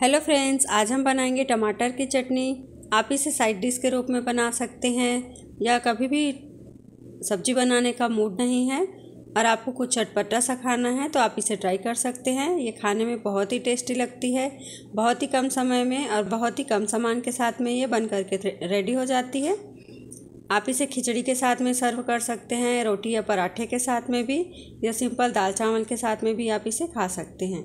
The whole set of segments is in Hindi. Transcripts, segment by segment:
हेलो फ्रेंड्स आज हम बनाएंगे टमाटर की चटनी आप इसे साइड डिश के रूप में बना सकते हैं या कभी भी सब्जी बनाने का मूड नहीं है और आपको कुछ चटपटा सा खाना है तो आप इसे ट्राई कर सकते हैं ये खाने में बहुत ही टेस्टी लगती है बहुत ही कम समय में और बहुत ही कम सामान के साथ में ये बन करके रेडी हो जाती है आप इसे खिचड़ी के साथ में सर्व कर सकते हैं रोटी या पराठे के साथ में भी या सिंपल दाल चावल के साथ में भी आप इसे खा सकते हैं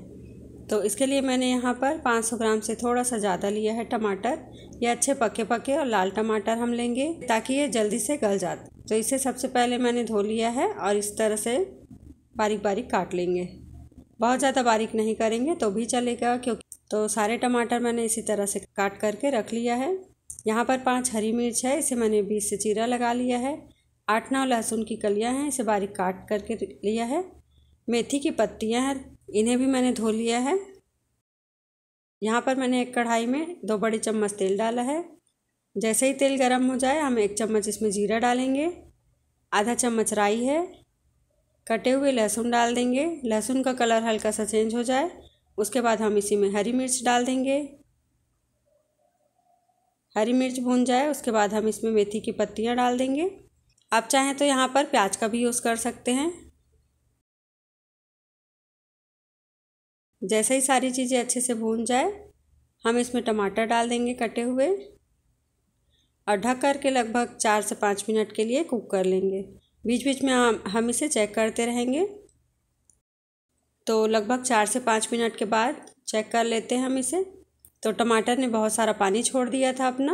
तो इसके लिए मैंने यहाँ पर 500 ग्राम से थोड़ा सा ज़्यादा लिया है टमाटर ये अच्छे पके पके और लाल टमाटर हम लेंगे ताकि ये जल्दी से गल जाते तो इसे सबसे पहले मैंने धो लिया है और इस तरह से बारीक बारीक काट लेंगे बहुत ज़्यादा बारीक नहीं करेंगे तो भी चलेगा क्योंकि तो सारे टमाटर मैंने इसी तरह से काट करके रख लिया है यहाँ पर पांच हरी मिर्च है इसे मैंने बीस से चीरा लगा लिया है आठ नौ लहसुन की कलियाँ हैं इसे बारीक काट करके लिया है मेथी की पत्तियाँ हैं इन्हें भी मैंने धो लिया है यहाँ पर मैंने एक कढ़ाई में दो बड़ी चम्मच तेल डाला है जैसे ही तेल गर्म हो जाए हम एक चम्मच इसमें जीरा डालेंगे आधा चम्मच राई है कटे हुए लहसुन डाल देंगे लहसुन का कलर हल्का सा चेंज हो जाए उसके बाद हम इसी में हरी मिर्च डाल देंगे हरी मिर्च भून जाए उसके बाद हम इसमें मेथी की पत्तियाँ डाल देंगे आप चाहें तो यहाँ पर प्याज का भी यूज़ कर सकते हैं जैसे ही सारी चीज़ें अच्छे से भून जाए हम इसमें टमाटर डाल देंगे कटे हुए और ढक कर के लगभग चार से पाँच मिनट के लिए कुक कर लेंगे बीच बीच में हम हम इसे चेक करते रहेंगे तो लगभग चार से पाँच मिनट के बाद चेक कर लेते हैं हम इसे तो टमाटर ने बहुत सारा पानी छोड़ दिया था अपना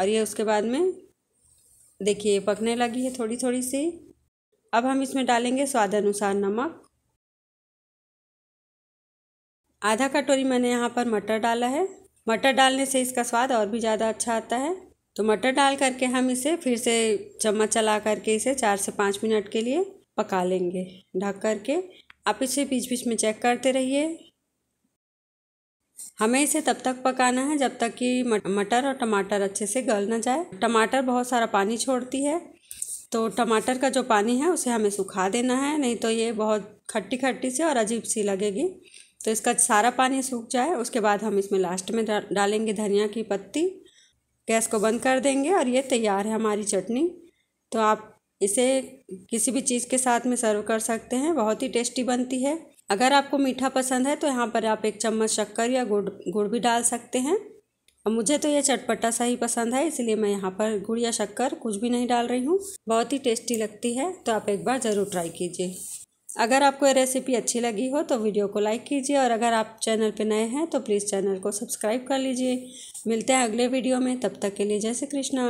और ये उसके बाद में देखिए पकने लगी है थोड़ी थोड़ी सी अब हम इसमें डालेंगे स्वाद अनुसार नमक आधा कटोरी मैंने यहाँ पर मटर डाला है मटर डालने से इसका स्वाद और भी ज़्यादा अच्छा आता है तो मटर डाल करके हम इसे फिर से चम्मच चला करके इसे चार से पाँच मिनट के लिए पका लेंगे ढक करके आप इसे बीच बीच में चेक करते रहिए हमें इसे तब तक पकाना है जब तक कि मटर और टमाटर अच्छे से गल ना जाए टमाटर बहुत सारा पानी छोड़ती है तो टमाटर का जो पानी है उसे हमें सुखा देना है नहीं तो ये बहुत खट्टी खट्टी सी और अजीब सी लगेगी तो इसका सारा पानी सूख जाए उसके बाद हम इसमें लास्ट में डालेंगे धनिया की पत्ती गैस को बंद कर देंगे और ये तैयार है हमारी चटनी तो आप इसे किसी भी चीज़ के साथ में सर्व कर सकते हैं बहुत ही टेस्टी बनती है अगर आपको मीठा पसंद है तो यहाँ पर आप एक चम्मच शक्कर या गुड़ गुड़ भी डाल सकते हैं अब मुझे तो यह चटपटा सा ही पसंद है इसलिए मैं यहाँ पर गुड़ या शक्कर कुछ भी नहीं डाल रही हूँ बहुत ही टेस्टी लगती है तो आप एक बार ज़रूर ट्राई कीजिए अगर आपको ये रेसिपी अच्छी लगी हो तो वीडियो को लाइक कीजिए और अगर आप चैनल पर नए हैं तो प्लीज़ चैनल को सब्सक्राइब कर लीजिए मिलते हैं अगले वीडियो में तब तक के लिए जय श्री कृष्णा